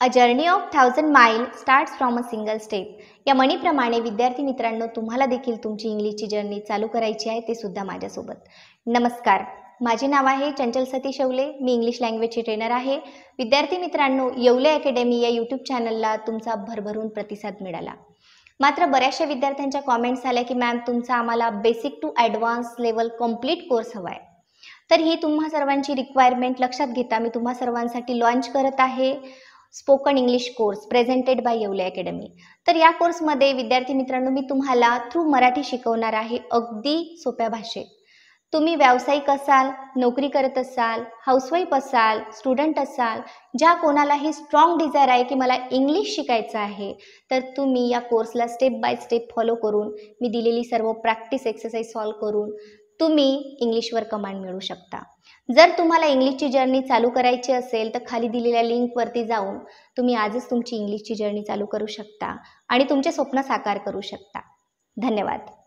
a journey of thousand mile starts from a single step या मणीप्रमाणे विद्यार्थी मित्रांनो तुम्हाला देखील तुमची इंग्लिशची जर्नी चालू करायची आहे ते सुद्धा माझ्यासोबत नमस्कार माझे नाव आहे चंचल सती येवले मी इंग्लिश लँग्वेजची ट्रेनर आहे विद्यार्थी मित्रांनो येवले अकॅडमी या यूट्यूब चॅनलला तुमचा भरभरून प्रतिसाद मिळाला मात्र बऱ्याचशा विद्यार्थ्यांच्या कॉमेंट्स आल्या की मॅम तुमचा आम्हाला basic to advance level complete course हवा आहे तर ही तुम्हा सर्वांची रिक्वायरमेंट लक्षात घेता मी तुम्हा सर्वांसाठी लॉन्च करत आहे spoken English course presented by Yewale academy तर या कोर्समध्ये विद्यार्थी मित्रांनो मी तुम्हाला थ्रू मराठी शिकवणार आहे अगदी सोप्या भाषेत तुम्ही व्यावसायिक असाल नोकरी करत असाल हाऊसवाईफ असाल स्टुडंट असाल ज्या कोणालाही स्ट्रॉंग डिझायर आहे की मला इंग्लिश शिकायचं आहे तर तुम्ही या कोर्सला स्टेप बाय स्टेप फॉलो करून मी दिलेली सर्व प्रॅक्टिस एक्सरसाइज सॉल्व करून तुम्ही इंग्लिशवर कमांड मिळवू शकता जर तुम्हाला इंग्लिशची जर्नी चालू करायची असेल तर खाली दिलेल्या लिंकवरती जाऊन तुम्ही आजच तुमची इंग्लिशची जर्नी चालू करू शकता आणि तुमचे स्वप्न साकार करू शकता धन्यवाद